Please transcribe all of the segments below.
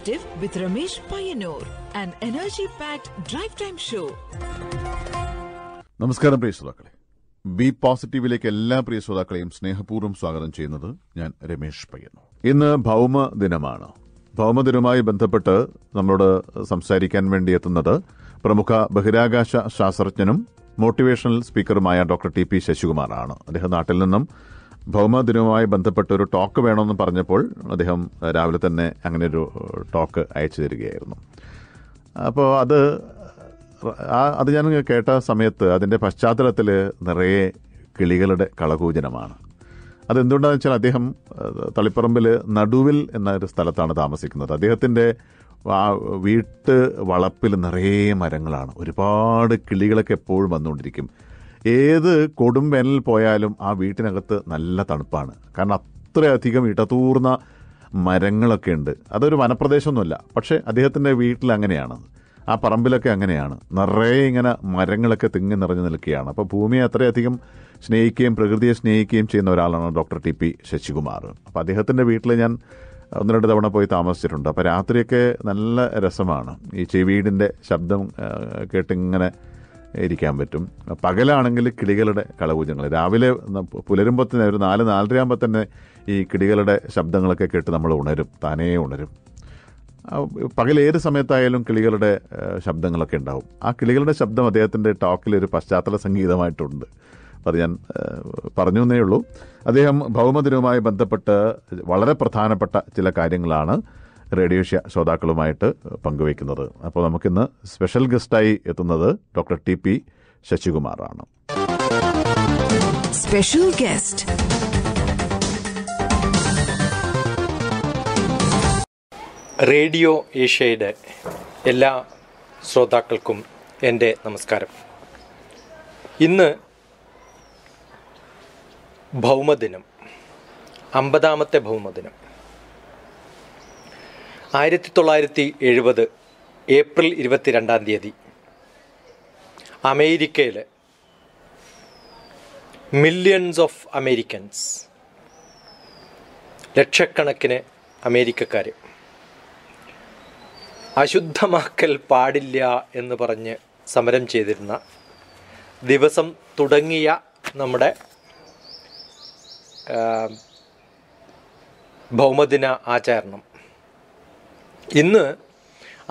positive with Ramesh Payyanur and energy packed drive time show നമസ്കാരം പ്രിയ ശ്രോതാക്കളെ ബി പോസിറ്റീവിലേക്ക് എല്ലാ പ്രിയ ശ്രോതാക്കളെയും സ്നേഹപൂർവ്വം സ്വാഗതം ചെയ്യുന്നത് ഞാൻ രമേശ് പയ്യന്നൂർ ഇന്ന് ഭൗമ ദിനമാണ് ഭൗമദിനവുമായി ബന്ധപ്പെട്ട് നമ്മളോട് സംസാരിക്കാൻ വേണ്ടി എത്തുന്നത് പ്രമുഖ ബഹിരാകാശ ശാസ്ത്രജ്ഞനും മോട്ടിവേഷണൽ സ്പീക്കറുമായ ഡോക്ടർ ടി പി ശശികുമാറാണ് അദ്ദേഹം നാട്ടിൽ നിന്നും ഭൗമദിനവുമായി ബന്ധപ്പെട്ട ഒരു ടോക്ക് വേണമെന്ന് പറഞ്ഞപ്പോൾ അദ്ദേഹം രാവിലെ തന്നെ അങ്ങനെ ഒരു ടോക്ക് അയച്ചു തരികയായിരുന്നു അപ്പോൾ അത് അത് ഞാൻ കേട്ട സമയത്ത് അതിൻ്റെ പശ്ചാത്തലത്തിൽ നിറയെ കിളികളുടെ കളകൂജനമാണ് അതെന്തുകൊണ്ടാണെന്ന് വെച്ചാൽ അദ്ദേഹം തളിപ്പറമ്പിൽ നടുവിൽ എന്നൊരു സ്ഥലത്താണ് താമസിക്കുന്നത് അദ്ദേഹത്തിൻ്റെ വീട്ട് വളപ്പിൽ നിറയെ മരങ്ങളാണ് ഒരുപാട് കിളികളൊക്കെ എപ്പോഴും വന്നുകൊണ്ടിരിക്കും ഏത് വേനലിൽ പോയാലും ആ വീട്ടിനകത്ത് നല്ല തണുപ്പാണ് കാരണം അത്രയധികം ഇടതൂർന്ന മരങ്ങളൊക്കെ ഉണ്ട് അതൊരു വനപ്രദേശമൊന്നുമല്ല പക്ഷേ അദ്ദേഹത്തിൻ്റെ വീട്ടിൽ അങ്ങനെയാണ് ആ പറമ്പിലൊക്കെ അങ്ങനെയാണ് നിറയെ ഇങ്ങനെ മരങ്ങളൊക്കെ തിങ്ങി നിറഞ്ഞു നിൽക്കുകയാണ് അപ്പോൾ ഭൂമിയെ അത്രയധികം സ്നേഹിക്കുകയും പ്രകൃതിയെ സ്നേഹിക്കുകയും ചെയ്യുന്ന ഒരാളാണ് ഡോക്ടർ ടി പി ശശികുമാർ അപ്പോൾ അദ്ദേഹത്തിൻ്റെ വീട്ടിൽ ഞാൻ ഒന്ന് രണ്ട് തവണ പോയി താമസിച്ചിട്ടുണ്ട് അപ്പോൾ രാത്രിയൊക്കെ നല്ല രസമാണ് ഈ ചെവിയിടിൻ്റെ ശബ്ദം കേട്ടിങ്ങനെ ഇരിക്കാൻ പറ്റും പകലാണെങ്കിൽ കിളികളുടെ കളകൂജങ്ങൾ രാവിലെ പുലരുമ്പോൾ തന്നെ ഒരു നാല് നാലരയാകുമ്പോൾ തന്നെ ഈ കിളികളുടെ ശബ്ദങ്ങളൊക്കെ കേട്ട് നമ്മൾ ഉണരും താനേ ഉണരും പകൽ ഏത് സമയത്തായാലും കിളികളുടെ ശബ്ദങ്ങളൊക്കെ ഉണ്ടാവും ആ കിളികളുടെ ശബ്ദം അദ്ദേഹത്തിൻ്റെ ടോക്കിൽ ഒരു പശ്ചാത്തല സംഗീതമായിട്ടുണ്ട് അത് ഞാൻ പറഞ്ഞു എന്നേ ഉള്ളൂ അദ്ദേഹം ഭൗമദിനവുമായി ബന്ധപ്പെട്ട് വളരെ പ്രധാനപ്പെട്ട ചില കാര്യങ്ങളാണ് റേഡിയോഷ്യ ശ്രോതാക്കളുമായിട്ട് പങ്കുവയ്ക്കുന്നത് അപ്പോൾ നമുക്കിന്ന് സ്പെഷ്യൽ ഗസ്റ്റായി എത്തുന്നത് ഡോക്ടർ ടി പി ശശികുമാറാണ് സ്പെഷ്യൽ ഗസ്റ്റ് റേഡിയോ ഏഷ്യയുടെ എല്ലാ ശ്രോതാക്കൾക്കും എൻ്റെ നമസ്കാരം ഇന്ന് ഭൗമദിനം അമ്പതാമത്തെ ഭൗമദിനം ആയിരത്തി തൊള്ളായിരത്തി എഴുപത് ഏപ്രിൽ ഇരുപത്തിരണ്ടാം തീയതി അമേരിക്കയിൽ മില്യൺസ് ഓഫ് അമേരിക്കൻസ് ലക്ഷക്കണക്കിന് അമേരിക്കക്കാർ അശുദ്ധമാക്കൽ പാടില്ല എന്ന് പറഞ്ഞ് സമരം ചെയ്തിരുന്ന ദിവസം തുടങ്ങിയ നമ്മുടെ ഭൗമദിന ആചാരണം ഇന്ന്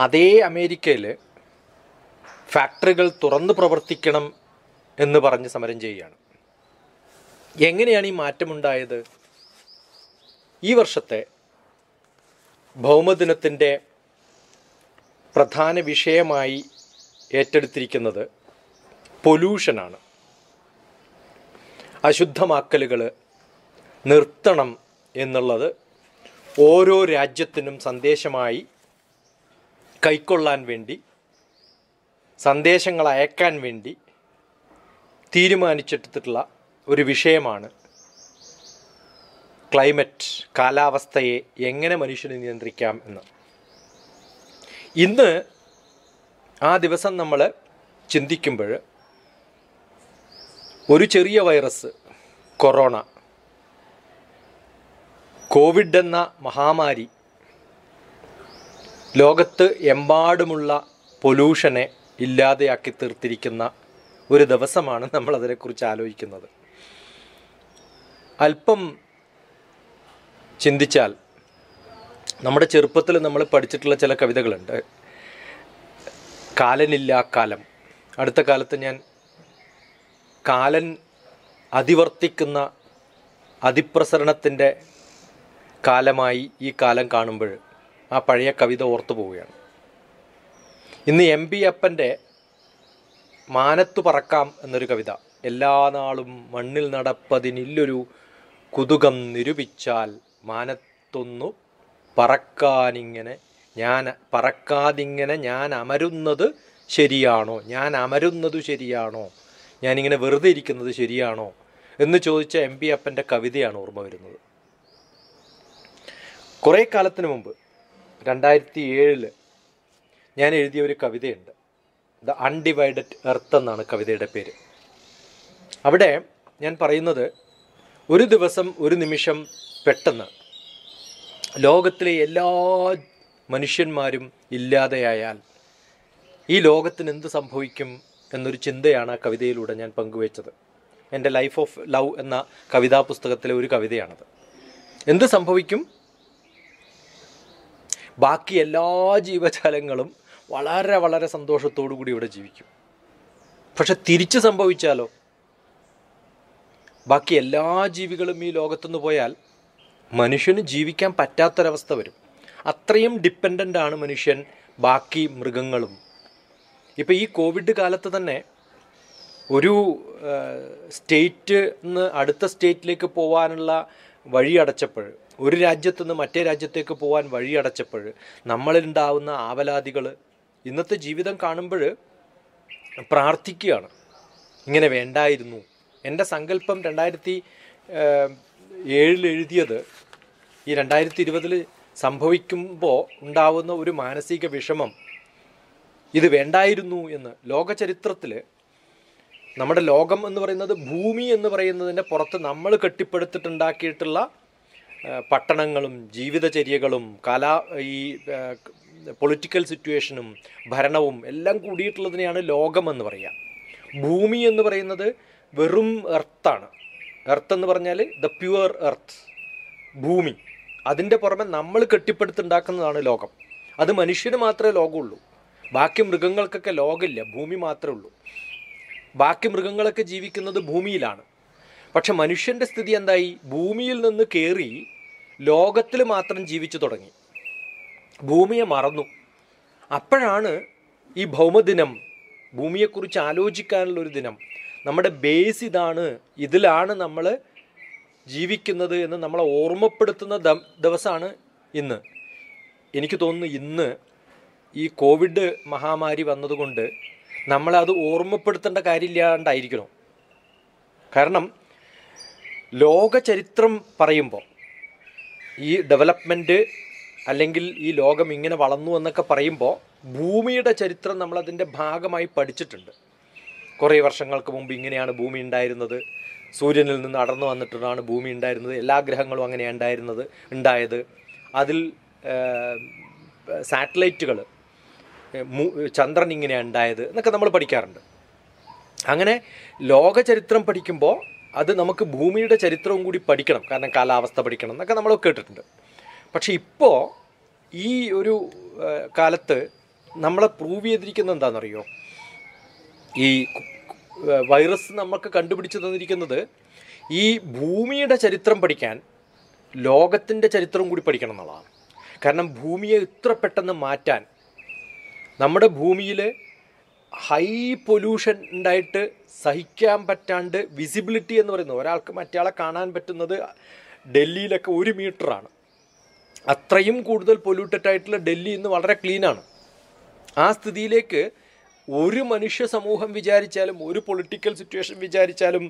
അതേ അമേരിക്കയിൽ ഫാക്ടറികൾ തുറന്ന് പ്രവർത്തിക്കണം എന്ന് പറഞ്ഞ് സമരം ചെയ്യുകയാണ് എങ്ങനെയാണ് ഈ മാറ്റമുണ്ടായത് ഈ വർഷത്തെ ഭൗമദിനത്തിൻ്റെ പ്രധാന വിഷയമായി ഏറ്റെടുത്തിരിക്കുന്നത് പൊല്യൂഷനാണ് അശുദ്ധമാക്കലുകൾ നിർത്തണം എന്നുള്ളത് ഓരോ രാജ്യത്തിനും സന്ദേശമായി കൈക്കൊള്ളാൻ വേണ്ടി സന്ദേശങ്ങൾ അയക്കാൻ വേണ്ടി തീരുമാനിച്ചെടുത്തിട്ടുള്ള ഒരു വിഷയമാണ് ക്ലൈമറ്റ് കാലാവസ്ഥയെ എങ്ങനെ മനുഷ്യനെ നിയന്ത്രിക്കാം എന്ന് ഇന്ന് ആ ദിവസം നമ്മൾ ചിന്തിക്കുമ്പോൾ ഒരു ചെറിയ വൈറസ് കൊറോണ കോവിഡ് എന്ന മഹാമാരി ലോകത്ത് എമ്പാടുമുള്ള പൊല്യൂഷനെ ഇല്ലാതെയാക്കി തീർത്തിരിക്കുന്ന ഒരു ദിവസമാണ് നമ്മൾ അതിനെക്കുറിച്ച് ആലോചിക്കുന്നത് അല്പം ചിന്തിച്ചാൽ നമ്മുടെ ചെറുപ്പത്തിൽ നമ്മൾ പഠിച്ചിട്ടുള്ള ചില കവിതകളുണ്ട് കാലനില്ല കാലം അടുത്ത കാലത്ത് ഞാൻ കാലൻ അതിവർത്തിക്കുന്ന അതിപ്രസരണത്തിൻ്റെ കാലമായി ഈ കാലം കാണുമ്പോൾ ആ പഴയ കവിത ഓർത്തു പോവുകയാണ് ഇന്ന് എം പി അപ്പൻ്റെ മാനത്തു പറക്കാം എന്നൊരു കവിത എല്ലാ നാളും മണ്ണിൽ നടപ്പതിനില്ലൊരു കുതുകം നിരൂപിച്ചാൽ മാനത്തൊന്നു പറക്കാനിങ്ങനെ ഞാൻ പറക്കാതിങ്ങനെ ഞാൻ അമരുന്നത് ശരിയാണോ ഞാൻ അമരുന്നത് ശരിയാണോ ഞാനിങ്ങനെ വെറുതെ ഇരിക്കുന്നത് ശരിയാണോ എന്ന് ചോദിച്ച എം പി അപ്പൻ്റെ കവിതയാണ് ഓർമ്മ വരുന്നത് കുറേ കാലത്തിന് മുമ്പ് രണ്ടായിരത്തി ഏഴില് ഞാൻ എഴുതിയ ഒരു കവിതയുണ്ട് ദ അൺഡിവൈഡഡ് എർത്ത് എന്നാണ് കവിതയുടെ പേര് അവിടെ ഞാൻ പറയുന്നത് ഒരു ദിവസം ഒരു നിമിഷം പെട്ടെന്ന് ലോകത്തിലെ എല്ലാ മനുഷ്യന്മാരും ഇല്ലാതെയായാൽ ഈ ലോകത്തിന് എന്ത് സംഭവിക്കും എന്നൊരു ചിന്തയാണ് ആ കവിതയിലൂടെ ഞാൻ പങ്കുവച്ചത് എൻ്റെ ലൈഫ് ഓഫ് ലവ് എന്ന കവിതാ പുസ്തകത്തിലെ ഒരു കവിതയാണത് എന്ത് സംഭവിക്കും ബാക്കി എല്ലാ ജീവജാലങ്ങളും വളരെ വളരെ സന്തോഷത്തോടു കൂടി ഇവിടെ ജീവിക്കും പക്ഷെ തിരിച്ച് സംഭവിച്ചാലോ ബാക്കി എല്ലാ ജീവികളും ഈ ലോകത്തുനിന്ന് പോയാൽ മനുഷ്യന് ജീവിക്കാൻ പറ്റാത്തൊരവസ്ഥ വരും അത്രയും ഡിപ്പെൻഡൻ്റ് ആണ് മനുഷ്യൻ ബാക്കി മൃഗങ്ങളും ഇപ്പം ഈ കോവിഡ് കാലത്ത് തന്നെ ഒരു സ്റ്റേറ്റ് നിന്ന് അടുത്ത സ്റ്റേറ്റിലേക്ക് പോകാനുള്ള വഴി അടച്ചപ്പോൾ ഒരു രാജ്യത്തു നിന്ന് മറ്റേ രാജ്യത്തേക്ക് പോകാൻ വഴിയടച്ചപ്പോൾ നമ്മളിലുണ്ടാവുന്ന ആവലാതികൾ ഇന്നത്തെ ജീവിതം കാണുമ്പോൾ പ്രാർത്ഥിക്കുകയാണ് ഇങ്ങനെ വേണ്ടായിരുന്നു എൻ്റെ സങ്കല്പം രണ്ടായിരത്തി ഏഴിൽ എഴുതിയത് ഈ രണ്ടായിരത്തി ഇരുപതിൽ സംഭവിക്കുമ്പോൾ ഉണ്ടാവുന്ന ഒരു മാനസിക വിഷമം ഇത് വേണ്ടായിരുന്നു എന്ന് ലോകചരിത്രത്തിൽ നമ്മുടെ ലോകം എന്ന് പറയുന്നത് ഭൂമി എന്ന് പറയുന്നതിൻ്റെ പുറത്ത് നമ്മൾ കെട്ടിപ്പടുത്തിട്ടുണ്ടാക്കിയിട്ടുള്ള പട്ടണങ്ങളും ജീവിതചര്യകളും കല ഈ പൊളിറ്റിക്കൽ സിറ്റുവേഷനും ഭരണവും എല്ലാം കൂടിയിട്ടുള്ളതിനെയാണ് ലോകമെന്ന് പറയുക ഭൂമി എന്ന് പറയുന്നത് വെറും എർത്താണ് എർത്ത് എന്ന് പറഞ്ഞാൽ ദ പ്യുവർ എർത്ത് ഭൂമി അതിൻ്റെ പുറമെ നമ്മൾ കെട്ടിപ്പടുത്തുണ്ടാക്കുന്നതാണ് ലോകം അത് മനുഷ്യന് മാത്രമേ ലോകമുള്ളൂ ബാക്കി മൃഗങ്ങൾക്കൊക്കെ ലോകമില്ല ഭൂമി മാത്രമേ ഉള്ളൂ ബാക്കി മൃഗങ്ങളൊക്കെ ജീവിക്കുന്നത് ഭൂമിയിലാണ് പക്ഷെ മനുഷ്യൻ്റെ സ്ഥിതി എന്തായി ഭൂമിയിൽ നിന്ന് കയറി ലോകത്തിൽ മാത്രം ജീവിച്ചു തുടങ്ങി ഭൂമിയെ മറന്നു അപ്പോഴാണ് ഈ ഭൗമദിനം ഭൂമിയെക്കുറിച്ച് ഒരു ദിനം നമ്മുടെ ബേസ് ഇതാണ് ഇതിലാണ് നമ്മൾ ജീവിക്കുന്നത് എന്ന് നമ്മളെ ഓർമ്മപ്പെടുത്തുന്ന ദിവസമാണ് ഇന്ന് എനിക്ക് തോന്നുന്നു ഇന്ന് ഈ കോവിഡ് മഹാമാരി വന്നതുകൊണ്ട് നമ്മളത് ഓർമ്മപ്പെടുത്തേണ്ട കാര്യമില്ലാണ്ടായിരിക്കണം കാരണം ലോക ചരിത്രം പറയുമ്പോൾ ഈ ഡെവലപ്മെൻറ്റ് അല്ലെങ്കിൽ ഈ ലോകം ഇങ്ങനെ വളർന്നു എന്നൊക്കെ പറയുമ്പോൾ ഭൂമിയുടെ ചരിത്രം നമ്മളതിൻ്റെ ഭാഗമായി പഠിച്ചിട്ടുണ്ട് കുറേ വർഷങ്ങൾക്ക് മുമ്പ് ഇങ്ങനെയാണ് ഭൂമി ഉണ്ടായിരുന്നത് സൂര്യനിൽ നിന്ന് അടർന്നു വന്നിട്ടാണ് ഭൂമി ഉണ്ടായിരുന്നത് എല്ലാ ഗ്രഹങ്ങളും അങ്ങനെയാണ് ഉണ്ടായിരുന്നത് ഉണ്ടായത് അതിൽ സാറ്റലൈറ്റുകൾ ചന്ദ്രൻ ഇങ്ങനെയാണ് ഉണ്ടായത് എന്നൊക്കെ നമ്മൾ പഠിക്കാറുണ്ട് അങ്ങനെ ലോകചരിത്രം പഠിക്കുമ്പോൾ അത് നമുക്ക് ഭൂമിയുടെ ചരിത്രവും കൂടി പഠിക്കണം കാരണം കാലാവസ്ഥ പഠിക്കണം എന്നൊക്കെ നമ്മൾ കേട്ടിട്ടുണ്ട് പക്ഷേ ഇപ്പോൾ ഈ ഒരു കാലത്ത് നമ്മളെ പ്രൂവ് ചെയ്തിരിക്കുന്നത് എന്താണെന്നറിയോ ഈ വൈറസ് നമുക്ക് കണ്ടുപിടിച്ച് തന്നിരിക്കുന്നത് ഈ ഭൂമിയുടെ ചരിത്രം പഠിക്കാൻ ലോകത്തിൻ്റെ ചരിത്രവും കൂടി പഠിക്കണം എന്നുള്ളതാണ് കാരണം ഭൂമിയെ ഇത്ര പെട്ടെന്ന് മാറ്റാൻ നമ്മുടെ ഭൂമിയിൽ ഹൈ പൊല്യൂഷൻ ഉണ്ടായിട്ട് സഹിക്കാൻ പറ്റാണ്ട് വിസിബിലിറ്റി എന്ന് പറയുന്നത് ഒരാൾക്ക് മറ്റയാളെ കാണാൻ പറ്റുന്നത് ഡൽഹിയിലൊക്കെ ഒരു മീറ്ററാണ് അത്രയും കൂടുതൽ പൊല്യൂട്ടഡ് ആയിട്ടുള്ള ഡൽഹി ഇന്ന് വളരെ ക്ലീനാണ് ആ സ്ഥിതിയിലേക്ക് ഒരു മനുഷ്യ സമൂഹം വിചാരിച്ചാലും ഒരു പൊളിറ്റിക്കൽ സിറ്റുവേഷൻ വിചാരിച്ചാലും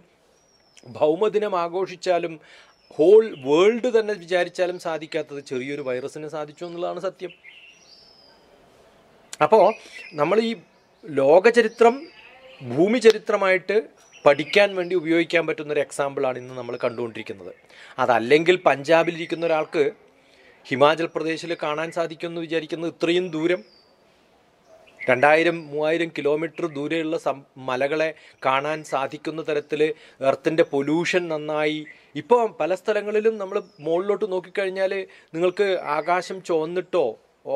ഭൗമദിനം ആഘോഷിച്ചാലും ഹോൾ വേൾഡ് തന്നെ വിചാരിച്ചാലും സാധിക്കാത്തത് ചെറിയൊരു വൈറസിന് സാധിച്ചു എന്നുള്ളതാണ് സത്യം അപ്പോൾ നമ്മൾ ഈ ലോകചരിത്രം ഭൂമി ചരിത്രമായിട്ട് പഠിക്കാൻ വേണ്ടി ഉപയോഗിക്കാൻ പറ്റുന്ന ഒരു എക്സാമ്പിളാണ് ഇന്ന് നമ്മൾ കണ്ടുകൊണ്ടിരിക്കുന്നത് അതല്ലെങ്കിൽ പഞ്ചാബിലിരിക്കുന്ന ഒരാൾക്ക് ഹിമാചൽ പ്രദേശിൽ കാണാൻ സാധിക്കുമെന്ന് വിചാരിക്കുന്നത് ഇത്രയും ദൂരം രണ്ടായിരം മൂവായിരം കിലോമീറ്റർ ദൂരെയുള്ള സം മലകളെ കാണാൻ സാധിക്കുന്ന തരത്തിൽ എർത്തിൻ്റെ പൊല്യൂഷൻ നന്നായി ഇപ്പോൾ പല സ്ഥലങ്ങളിലും നമ്മൾ മുകളിലോട്ട് നോക്കിക്കഴിഞ്ഞാൽ നിങ്ങൾക്ക് ആകാശം ചുവന്നിട്ടോ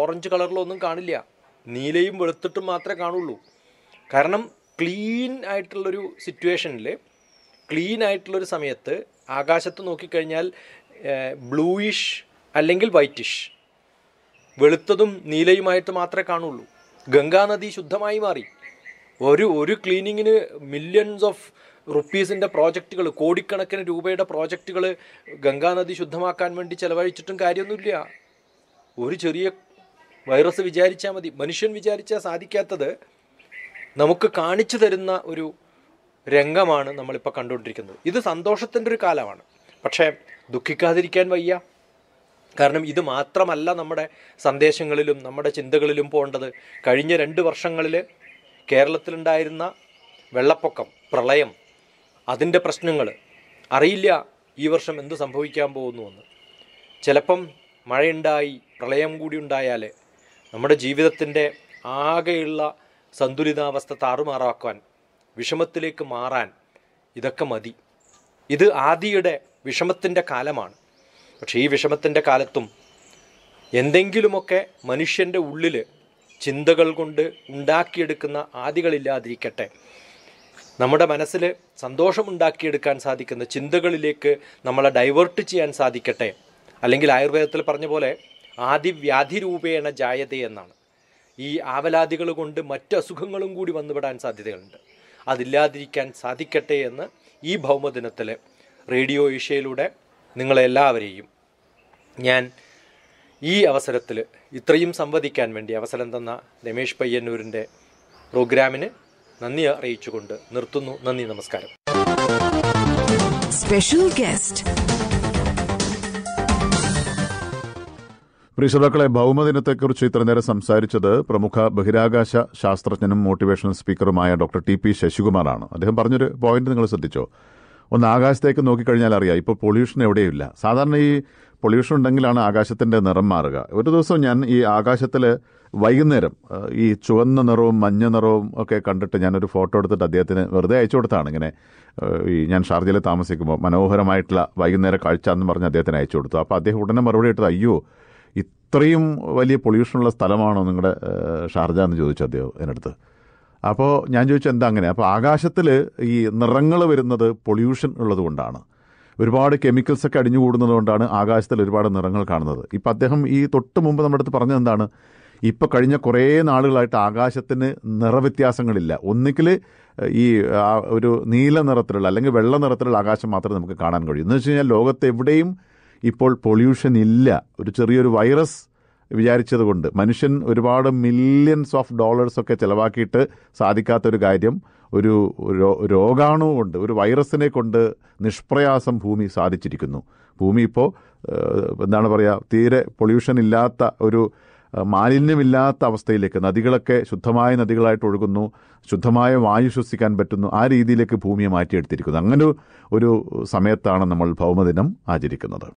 ഓറഞ്ച് കളറിലോ ഒന്നും കാണില്ല നീലയും വെളുത്തിട്ടും മാത്രമേ കാണുള്ളൂ കാരണം ക്ലീൻ ആയിട്ടുള്ളൊരു സിറ്റുവേഷനിൽ ക്ലീൻ ആയിട്ടുള്ളൊരു സമയത്ത് ആകാശത്ത് നോക്കിക്കഴിഞ്ഞാൽ ബ്ലൂയിഷ് അല്ലെങ്കിൽ വൈറ്റിഷ് വെളുത്തതും നീലയുമായിട്ട് മാത്രമേ കാണുള്ളൂ ഗംഗാനദി ശുദ്ധമായി മാറി ഒരു ഒരു ക്ലീനിങ്ങിന് മില്യൺസ് ഓഫ് റുപ്പീസിൻ്റെ പ്രോജക്റ്റുകൾ കോടിക്കണക്കിന് രൂപയുടെ പ്രോജക്റ്റുകൾ ഗംഗാനദി ശുദ്ധമാക്കാൻ വേണ്ടി ചിലവഴിച്ചിട്ടും കാര്യമൊന്നുമില്ല ഒരു ചെറിയ വൈറസ് വിചാരിച്ചാൽ മതി മനുഷ്യൻ വിചാരിച്ചാൽ സാധിക്കാത്തത് നമുക്ക് കാണിച്ചു തരുന്ന ഒരു രംഗമാണ് നമ്മളിപ്പോൾ കണ്ടുകൊണ്ടിരിക്കുന്നത് ഇത് സന്തോഷത്തിൻ്റെ ഒരു കാലമാണ് പക്ഷേ ദുഃഖിക്കാതിരിക്കാൻ വയ്യ കാരണം ഇത് മാത്രമല്ല നമ്മുടെ സന്ദേശങ്ങളിലും നമ്മുടെ ചിന്തകളിലും പോകേണ്ടത് കഴിഞ്ഞ രണ്ട് വർഷങ്ങളിൽ കേരളത്തിലുണ്ടായിരുന്ന വെള്ളപ്പൊക്കം പ്രളയം അതിൻ്റെ പ്രശ്നങ്ങൾ അറിയില്ല ഈ വർഷം എന്ത് സംഭവിക്കാൻ പോകുന്നുവെന്ന് എന്ന് ചിലപ്പം മഴയുണ്ടായി പ്രളയം കൂടി ഉണ്ടായാൽ നമ്മുടെ ജീവിതത്തിൻ്റെ ആകെയുള്ള സന്തുലിതാവസ്ഥ താറുമാറാക്കാൻ വിഷമത്തിലേക്ക് മാറാൻ ഇതൊക്കെ മതി ഇത് ആദിയുടെ വിഷമത്തിൻ്റെ കാലമാണ് പക്ഷേ ഈ വിഷമത്തിൻ്റെ കാലത്തും എന്തെങ്കിലുമൊക്കെ മനുഷ്യൻ്റെ ഉള്ളിൽ ചിന്തകൾ കൊണ്ട് ഉണ്ടാക്കിയെടുക്കുന്ന ആദികളില്ലാതിരിക്കട്ടെ നമ്മുടെ മനസ്സിൽ ഉണ്ടാക്കിയെടുക്കാൻ സാധിക്കുന്ന ചിന്തകളിലേക്ക് നമ്മളെ ഡൈവേർട്ട് ചെയ്യാൻ സാധിക്കട്ടെ അല്ലെങ്കിൽ ആയുർവേദത്തിൽ പറഞ്ഞ പോലെ ആദിവ്യാധിരൂപേണ ജായതേ എന്നാണ് ഈ ആവലാദികൾ കൊണ്ട് മറ്റു അസുഖങ്ങളും കൂടി വന്നുപെടാൻ സാധ്യതകളുണ്ട് അതില്ലാതിരിക്കാൻ സാധിക്കട്ടെ എന്ന് ഈ ഭൗമദിനത്തിൽ റേഡിയോ ഏഷ്യയിലൂടെ നിങ്ങളെല്ലാവരെയും ഞാൻ ഈ അവസരത്തിൽ ഇത്രയും സംവദിക്കാൻ വേണ്ടി അവസരം തന്ന രമേഷ് പയ്യന്നൂരിൻ്റെ പ്രോഗ്രാമിന് നന്ദി അറിയിച്ചുകൊണ്ട് നിർത്തുന്നു നന്ദി നമസ്കാരം സ്പെഷ്യൽ ഗസ്റ്റ് പ്രിശ്രോക്കളെ ഭൗമദിനത്തെക്കുറിച്ച് ഇത്ര നേരം സംസാരിച്ചത് പ്രമുഖ ബഹിരാകാശ ശാസ്ത്രജ്ഞനും മോട്ടിവേഷണൽ സ്പീക്കറുമായ ഡോക്ടർ ടി പി ശശികുമാറാണ് അദ്ദേഹം പറഞ്ഞൊരു പോയിന്റ് നിങ്ങൾ ശ്രദ്ധിച്ചോ ഒന്ന് ആകാശത്തേക്ക് നോക്കിക്കഴിഞ്ഞാൽ അറിയാം ഇപ്പോൾ പൊള്യൂഷൻ എവിടെയില്ല സാധാരണ ഈ പൊള്യൂഷൻ ഉണ്ടെങ്കിലാണ് ആകാശത്തിന്റെ നിറം മാറുക ഒരു ദിവസം ഞാൻ ഈ ആകാശത്തിൽ വൈകുന്നേരം ഈ ചുവന്ന നിറവും മഞ്ഞ നിറവും ഒക്കെ കണ്ടിട്ട് ഞാനൊരു ഫോട്ടോ എടുത്തിട്ട് അദ്ദേഹത്തിന് വെറുതെ അയച്ചു കൊടുത്താണ് ഇങ്ങനെ ഈ ഞാൻ ഷാർജയിൽ താമസിക്കുമ്പോൾ മനോഹരമായിട്ടുള്ള വൈകുന്നേരം കാഴ്ച എന്ന് പറഞ്ഞ് അദ്ദേഹത്തിന് അയച്ചു കൊടുത്തു അപ്പോൾ അദ്ദേഹം ഉടനെ മറുപടി ഇട്ടത് അയ്യോ ഇത്രയും വലിയ പൊള്യൂഷനുള്ള സ്ഥലമാണോ നിങ്ങളുടെ ഷാർജ എന്ന് ചോദിച്ചു അദ്ദേഹം എന്നടുത്ത് അപ്പോൾ ഞാൻ ചോദിച്ചു എന്താ അങ്ങനെ അപ്പോൾ ആകാശത്തിൽ ഈ നിറങ്ങൾ വരുന്നത് പൊല്യൂഷൻ ഉള്ളതുകൊണ്ടാണ് ഒരുപാട് കെമിക്കൽസ് ഒക്കെ അടിഞ്ഞുകൂടുന്നത് കൊണ്ടാണ് ആകാശത്തിൽ ഒരുപാട് നിറങ്ങൾ കാണുന്നത് ഇപ്പം അദ്ദേഹം ഈ തൊട്ട് മുമ്പ് നമ്മുടെ അടുത്ത് പറഞ്ഞത് എന്താണ് ഇപ്പോൾ കഴിഞ്ഞ കുറേ നാളുകളായിട്ട് ആകാശത്തിന് നിറവ്യത്യാസങ്ങളില്ല ഒന്നിക്കിൽ ഈ ഒരു നീല നിറത്തിലുള്ള അല്ലെങ്കിൽ വെള്ള നിറത്തിലുള്ള ആകാശം മാത്രമേ നമുക്ക് കാണാൻ കഴിയൂ എന്ന് വെച്ച് കഴിഞ്ഞാൽ ലോകത്ത് എവിടെയും ഇപ്പോൾ പൊല്യൂഷൻ ഇല്ല ഒരു ചെറിയൊരു വൈറസ് കൊണ്ട് മനുഷ്യൻ ഒരുപാട് മില്യൺസ് ഓഫ് ഡോളേഴ്സ് ഒക്കെ ചിലവാക്കിയിട്ട് സാധിക്കാത്തൊരു കാര്യം ഒരു രോഗാണു കൊണ്ട് ഒരു വൈറസിനെ കൊണ്ട് നിഷ്പ്രയാസം ഭൂമി സാധിച്ചിരിക്കുന്നു ഭൂമി ഇപ്പോൾ എന്താണ് പറയുക തീരെ പൊല്യൂഷൻ ഇല്ലാത്ത ഒരു മാലിന്യമില്ലാത്ത അവസ്ഥയിലേക്ക് നദികളൊക്കെ ശുദ്ധമായ നദികളായിട്ട് ഒഴുകുന്നു ശുദ്ധമായ വായു ശ്വസിക്കാൻ പറ്റുന്നു ആ രീതിയിലേക്ക് ഭൂമിയെ മാറ്റിയെടുത്തിരിക്കുന്നു അങ്ങനെ ഒരു സമയത്താണ് നമ്മൾ ഭൗമദിനം ആചരിക്കുന്നത്